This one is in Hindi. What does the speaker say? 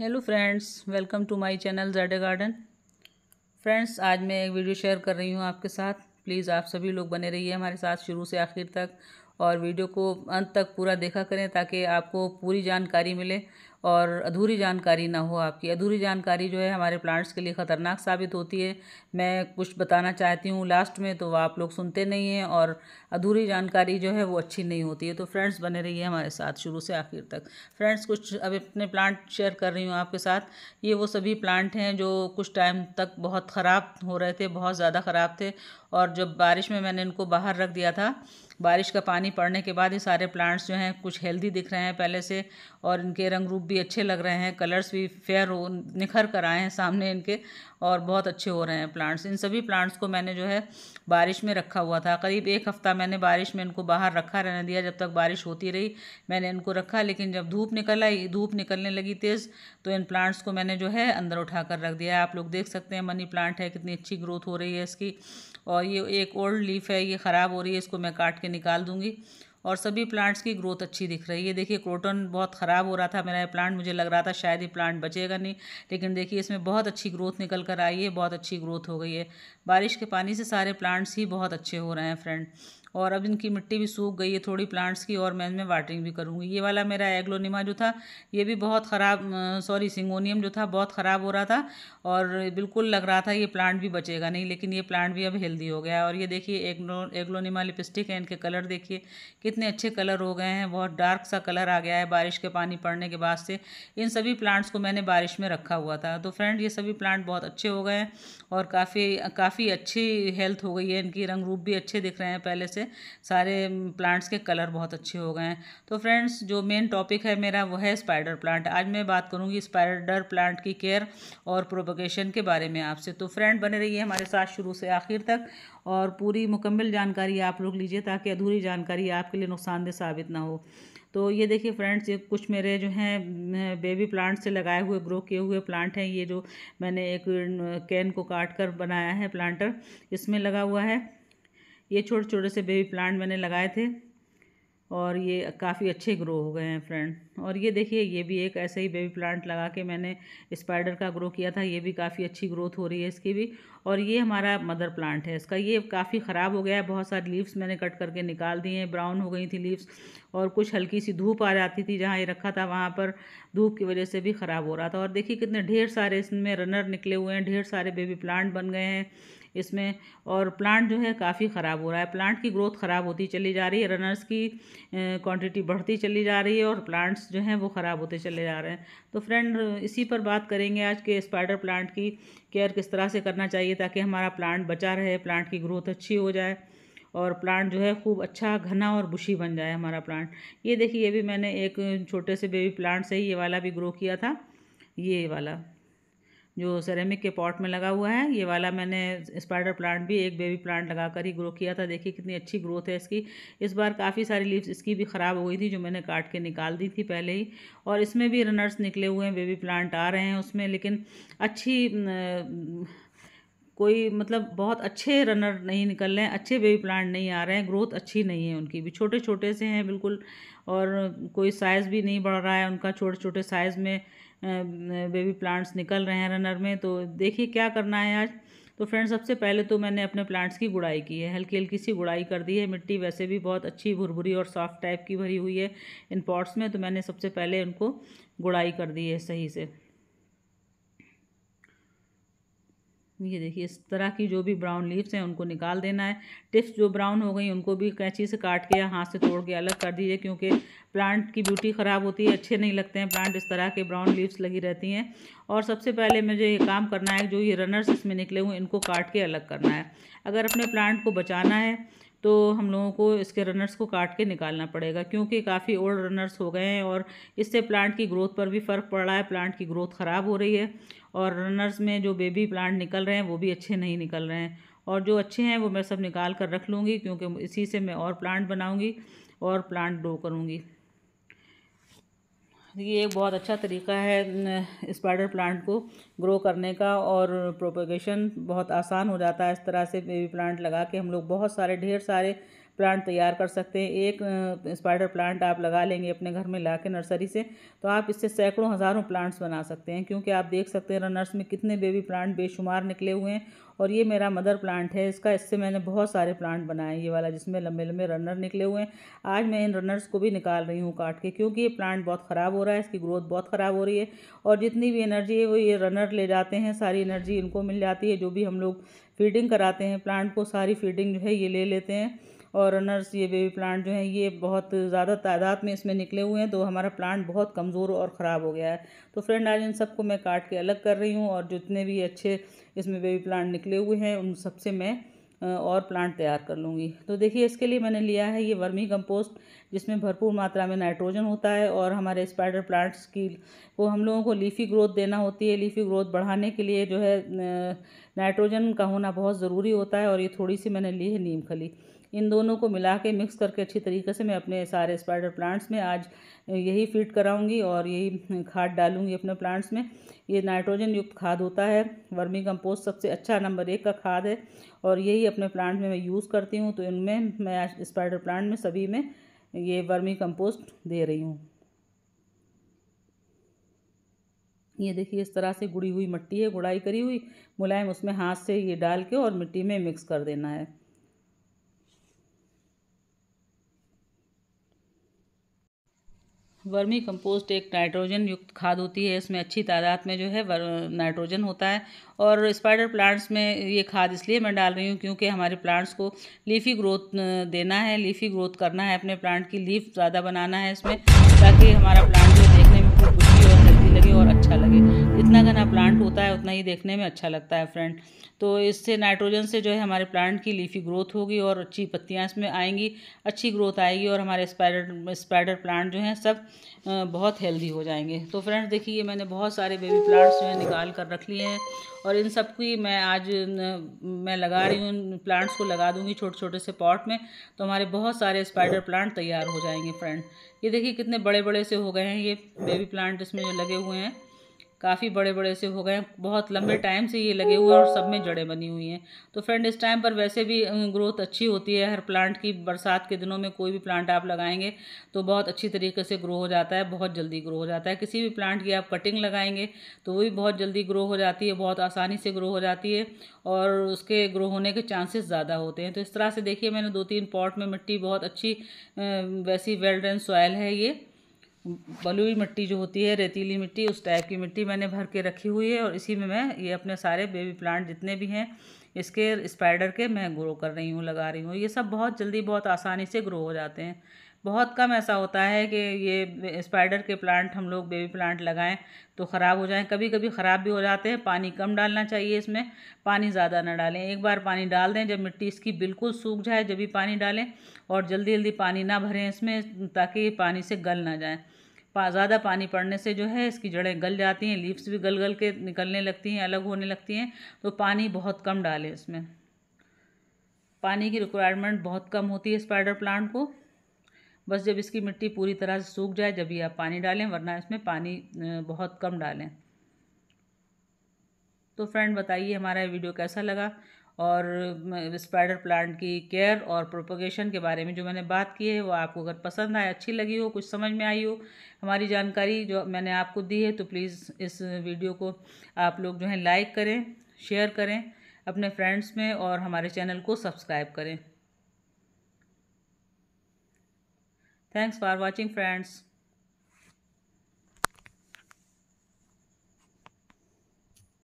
Hello friends welcome to my channel Jade garden friends आज मैं एक वीडियो शेयर कर रही हूँ आपके साथ प्लीज़ आप सभी लोग बने रहिए हमारे साथ शुरू से आखिर तक और वीडियो को अंत तक पूरा देखा करें ताकि आपको पूरी जानकारी मिले और अधूरी जानकारी ना हो आपकी अधूरी जानकारी जो है हमारे प्लांट्स के लिए ख़तरनाक साबित होती है मैं कुछ बताना चाहती हूँ लास्ट में तो आप लोग सुनते नहीं हैं और अधूरी जानकारी जो है वो अच्छी नहीं होती है तो फ्रेंड्स बने रहिए हमारे साथ शुरू से आखिर तक फ्रेंड्स कुछ अब अपने प्लांट शेयर कर रही हूँ आपके साथ ये वो सभी प्लांट हैं जो कुछ टाइम तक बहुत ख़राब हो रहे थे बहुत ज़्यादा ख़राब थे और जब बारिश में मैंने इनको बाहर रख दिया था बारिश का पानी पड़ने के बाद ये सारे प्लांट्स जो हैं कुछ हेल्दी दिख रहे हैं पहले से और इनके रंग रूप भी अच्छे लग रहे हैं कलर्स भी फेयर हो निखर कर आए हैं सामने इनके और बहुत अच्छे हो रहे हैं प्लांट्स इन सभी प्लांट्स को मैंने जो है बारिश में रखा हुआ था करीब एक हफ़्ता मैंने बारिश में इनको बाहर रखा रहने दिया जब तक बारिश होती रही मैंने इनको रखा लेकिन जब धूप निकल आई धूप निकलने लगी तेज़ तो इन प्लांट्स को मैंने जो है अंदर उठा कर रख दिया आप लोग देख सकते हैं मनी प्लांट है कितनी अच्छी ग्रोथ हो रही है इसकी और ये एक ओल्ड लीफ है ये ख़राब हो रही है इसको मैं काट के निकाल दूँगी और सभी प्लांट्स की ग्रोथ अच्छी दिख रही है देखिए क्रोटन बहुत ख़राब हो रहा था मेरा ये प्लांट मुझे लग रहा था शायद ये प्लांट बचेगा नहीं लेकिन देखिए इसमें बहुत अच्छी ग्रोथ निकल कर आई है बहुत अच्छी ग्रोथ हो गई है बारिश के पानी से सारे प्लांट्स ही बहुत अच्छे हो रहे हैं फ्रेंड और अब इनकी मिट्टी भी सूख गई है थोड़ी प्लांट्स की और मैं इनमें वाटरिंग भी करूँगी ये वाला मेरा एग्लोनिमा जो था ये भी बहुत ख़राब सॉरी सिंगोनियम जो था बहुत ख़राब हो रहा था और बिल्कुल लग रहा था ये प्लांट भी बचेगा नहीं लेकिन ये प्लांट भी अब हेल्दी हो गया और ये देखिए एग्लो एग्लोनिमा लिपस्टिक है इनके कलर देखिए कितने अच्छे कलर हो गए हैं बहुत डार्क सा कलर आ गया है बारिश के पानी पड़ने के बाद से इन सभी प्लांट्स को मैंने बारिश में रखा हुआ था तो फ्रेंड ये सभी प्लांट बहुत अच्छे हो गए हैं और काफ़ी काफ़ी अच्छी हेल्थ हो गई है इनकी रंग रूप भी अच्छे दिख रहे हैं पहले से से सारे प्लांट्स के कलर बहुत अच्छे हो गए हैं तो फ्रेंड्स जो मेन टॉपिक है मेरा वो है स्पाइडर प्लांट आज मैं बात करूँगी स्पाइडर प्लांट की केयर और प्रोपोगेशन के बारे में आपसे तो फ्रेंड बने रहिए हमारे साथ शुरू से आखिर तक और पूरी मुकम्मल जानकारी आप लोग लीजिए ताकि अधूरी जानकारी आपके लिए नुकसानदेह साबित ना हो तो ये देखिए फ्रेंड्स ये कुछ मेरे जो हैं बेबी प्लांट से लगाए हुए ग्रो किए हुए प्लांट हैं ये जो मैंने एक कैन को काट कर बनाया है प्लांटर इसमें लगा हुआ है ये छोटे छोटे से बेबी प्लांट मैंने लगाए थे और ये काफ़ी अच्छे ग्रो हो गए हैं फ्रेंड और ये देखिए ये भी एक ऐसे ही बेबी प्लांट लगा के मैंने स्पाइडर का ग्रो किया था ये भी काफ़ी अच्छी ग्रोथ हो रही है इसकी भी और ये हमारा मदर प्लांट है इसका ये काफ़ी ख़राब हो गया है बहुत सारी लीव्स मैंने कट करके निकाल दिए हैं ब्राउन हो गई थी लीव्स और कुछ हल्की सी धूप आ जाती थी जहाँ ये रखा था वहाँ पर धूप की वजह से भी ख़राब हो रहा था और देखिए कितने ढेर सारे इसमें रनर निकले हुए हैं ढेर सारे बेबी प्लांट बन गए हैं इसमें और प्लांट जो है काफ़ी ख़राब हो रहा है प्लांट की ग्रोथ ख़राब होती चली जा रही है रनर्स की क्वांटिटी बढ़ती चली जा रही है और प्लांट्स जो हैं वो ख़राब होते चले जा रहे हैं तो फ्रेंड इसी पर बात करेंगे आज के स्पाइडर प्लांट की केयर किस तरह से करना चाहिए ताकि हमारा प्लांट बचा रहे प्लांट की ग्रोथ अच्छी हो जाए और प्लांट जो है खूब अच्छा घना और बुशी बन जाए हमारा प्लांट ये देखिए ये भी मैंने एक छोटे से बेबी प्लांट से ही ये वाला भी ग्रो किया था ये वाला जो सेरेमिक के पॉट में लगा हुआ है ये वाला मैंने स्पाइडर प्लांट भी एक बेबी प्लांट लगा कर ही ग्रो किया था देखिए कितनी अच्छी ग्रोथ है इसकी इस बार काफ़ी सारी लीव्स इसकी भी ख़राब हो गई थी जो मैंने काट के निकाल दी थी पहले ही और इसमें भी रनर्स निकले हुए हैं बेबी प्लांट आ रहे हैं उसमें लेकिन अच्छी कोई मतलब बहुत अच्छे रनर नहीं निकल रहे हैं अच्छे बेबी प्लांट नहीं आ रहे हैं ग्रोथ अच्छी नहीं है उनकी भी छोटे छोटे से हैं बिल्कुल और कोई साइज़ भी नहीं बढ़ रहा है उनका छोटे छोटे साइज़ में बेबी प्लांट्स निकल रहे हैं रनर में तो देखिए क्या करना है आज तो फ्रेंड्स सबसे पहले तो मैंने अपने प्लांट्स की गुड़ाई की है हल्की हल्की सी गुड़ाई कर दी है मिट्टी वैसे भी बहुत अच्छी भुरभुरी और सॉफ्ट टाइप की भरी हुई है इन पॉट्स में तो मैंने सबसे पहले उनको गुड़ाई कर दी है सही से ये देखिए इस तरह की जो भी ब्राउन लीव्स हैं उनको निकाल देना है टिप्स जो ब्राउन हो गई उनको भी कैंची से काट के या हाथ से तोड़ के अलग कर दीजिए क्योंकि प्लांट की ब्यूटी ख़राब होती है अच्छे नहीं लगते हैं प्लांट इस तरह के ब्राउन लीव्स लगी रहती हैं और सबसे पहले मुझे ये काम करना है जो ये रनर्स इसमें निकले हुए इनको काट के अलग करना है अगर अपने प्लांट को बचाना है तो हम लोगों को इसके रनर्स को काट के निकालना पड़ेगा क्योंकि काफ़ी ओल्ड रनर्स हो गए हैं और इससे प्लांट की ग्रोथ पर भी फ़र्क पड़ रहा है प्लांट की ग्रोथ ख़राब हो रही है और रनर्स में जो बेबी प्लांट निकल रहे हैं वो भी अच्छे नहीं निकल रहे हैं और जो अच्छे हैं वो मैं सब निकाल कर रख लूँगी क्योंकि इसी से मैं और प्लांट बनाऊँगी और प्लांट ग्रो करूँगी ये एक बहुत अच्छा तरीका है स्पाइडर प्लांट को ग्रो करने का और प्रोपोगेशन बहुत आसान हो जाता है इस तरह से बेबी प्लांट लगा के हम लोग बहुत सारे ढेर सारे प्लांट तैयार कर सकते हैं एक स्पाइडर प्लांट आप लगा लेंगे अपने घर में ला के नर्सरी से तो आप इससे सैकड़ों हज़ारों प्लांट्स बना सकते हैं क्योंकि आप देख सकते हैं रनर्स में कितने बेबी प्लांट बेशुमार निकले हुए हैं और ये मेरा मदर प्लांट है इसका इससे मैंने बहुत सारे प्लांट बनाए ये वाला जिसमें लंबे लंबे रनर निकले हुए हैं आज मैं इन रनर्स को भी निकाल रही हूँ काट के क्योंकि ये प्लांट बहुत ख़राब हो रहा है इसकी ग्रोथ बहुत ख़राब हो रही है और जितनी भी एनर्जी है वो ये रनर ले जाते हैं सारी एनर्जी इनको मिल जाती है जो भी हम लोग फीडिंग कराते हैं प्लांट को सारी फीडिंग जो है ये ले लेते हैं और रनर्स ये बेबी प्लांट जो हैं ये बहुत ज़्यादा तादाद में इसमें निकले हुए हैं तो हमारा प्लांट बहुत कमज़ोर और ख़राब हो गया है तो फ्रेंड आज इन सबको मैं काट के अलग कर रही हूँ और जितने भी अच्छे इसमें बेबी प्लांट निकले हुए हैं उन सबसे मैं और प्लांट तैयार कर लूँगी तो देखिए इसके लिए मैंने लिया है ये वर्मी कंपोस्ट जिसमें भरपूर मात्रा में नाइट्रोजन होता है और हमारे स्पाइडर प्लांट्स की वो हम लोगों को लीफी ग्रोथ देना होती है लीफी ग्रोथ बढ़ाने के लिए जो है नाइट्रोजन का होना बहुत ज़रूरी होता है और ये थोड़ी सी मैंने ली है नीम खली इन दोनों को मिला के मिक्स करके अच्छी तरीके से मैं अपने सारे स्पाइडर प्लांट्स में आज यही फीड कराऊंगी और यही खाद डालूंगी अपने प्लांट्स में ये नाइट्रोजन युक्त खाद होता है वर्मी कंपोस्ट सबसे अच्छा नंबर एक का खाद है और यही अपने प्लांट में मैं यूज़ करती हूँ तो इनमें मैं आज स्पाइडर प्लांट में सभी में ये वर्मी कंपोस्ट दे रही हूँ ये देखिए इस तरह से गुड़ी हुई मिट्टी है गुड़ाई करी हुई मुलायम उसमें हाथ से ये डाल के और मिट्टी में मिक्स कर देना है वर्मी कंपोस्ट एक नाइट्रोजन युक्त खाद होती है इसमें अच्छी तादाद में जो है नाइट्रोजन होता है और स्पाइडर प्लांट्स में ये खाद इसलिए मैं डाल रही हूँ क्योंकि हमारे प्लांट्स को लीफी ग्रोथ देना है लीफी ग्रोथ करना है अपने प्लांट की लीफ ज़्यादा बनाना है इसमें ताकि हमारा प्लांट जो लगे और अच्छा लगे जितना घना प्लांट होता है उतना ही देखने में अच्छा लगता है फ्रेंड तो इससे नाइट्रोजन से जो है हमारे प्लांट की लीफी ग्रोथ होगी और अच्छी पत्तियाँ इसमें आएंगी अच्छी ग्रोथ आएगी और हमारे स्पाइडर स्पाइडर प्लांट जो हैं सब बहुत हेल्दी हो जाएंगे तो फ्रेंड्स देखिए मैंने बहुत सारे बेबी प्लांट्स जो है निकाल कर रख लिए हैं और इन सब की मैं आज मैं लगा रही हूँ प्लांट्स को लगा दूँगी छोटे छोटे से पॉट में तो हमारे बहुत सारे स्पाइडर प्लांट तैयार हो जाएंगे फ्रेंड ये देखिए कितने बड़े बड़े से हो गए हैं ये बेबी प्लांट इसमें जो लगे हुए हैं काफ़ी बड़े बड़े से हो गए हैं बहुत लंबे टाइम हाँ। से ये लगे हुए हैं और सब में जड़ें बनी हुई हैं तो फ्रेंड इस टाइम पर वैसे भी ग्रोथ अच्छी होती है हर प्लांट की बरसात के दिनों में कोई भी प्लांट आप लगाएंगे तो बहुत अच्छी तरीके से ग्रो हो जाता है बहुत जल्दी ग्रो हो जाता है किसी भी प्लांट की आप कटिंग लगाएंगे तो वो भी बहुत जल्दी ग्रो हो जाती है बहुत आसानी से ग्रो हो जाती है और उसके ग्रो होने के चांसेस ज़्यादा होते हैं तो इस तरह से देखिए मैंने दो तीन पॉट में मिट्टी बहुत अच्छी वैसी वेल ड्रेन सॉयल है ये बलुई मिट्टी जो होती है रेतीली मिट्टी उस टाइप की मिट्टी मैंने भर के रखी हुई है और इसी में मैं ये अपने सारे बेबी प्लांट जितने भी हैं इसके स्पाइडर के मैं ग्रो कर रही हूँ लगा रही हूँ ये सब बहुत जल्दी बहुत आसानी से ग्रो हो जाते हैं बहुत कम ऐसा होता है कि ये स्पाइडर के प्लांट हम लोग बेबी प्लांट लगाएं तो ख़राब हो जाएं कभी कभी ख़राब भी हो जाते हैं पानी कम डालना चाहिए इसमें पानी ज़्यादा ना डालें एक बार पानी डाल दें जब मिट्टी इसकी बिल्कुल सूख जाए जब भी पानी डालें और जल्दी जल्दी पानी ना भरें इसमें ताकि पानी से गल ना जाए ज़्यादा पानी पड़ने से जो है इसकी जड़ें गल जाती हैं लीव्स भी गल गल के निकलने लगती हैं अलग होने लगती हैं तो पानी बहुत कम डालें इसमें पानी की रिक्वायरमेंट बहुत कम होती है स्पाइडर प्लांट को बस जब इसकी मिट्टी पूरी तरह से सूख जाए जब ही आप पानी डालें वरना इसमें पानी बहुत कम डालें तो फ्रेंड बताइए हमारा वीडियो कैसा लगा और स्पाइडर प्लांट की केयर और प्रोपोगेशन के बारे में जो मैंने बात की है वो आपको अगर पसंद आए अच्छी लगी हो कुछ समझ में आई हो हमारी जानकारी जो मैंने आपको दी है तो प्लीज़ इस वीडियो को आप लोग जो है लाइक करें शेयर करें अपने फ्रेंड्स में और हमारे चैनल को सब्सक्राइब करें थैंक्स फॉर वॉचिंग फ्रेंड्स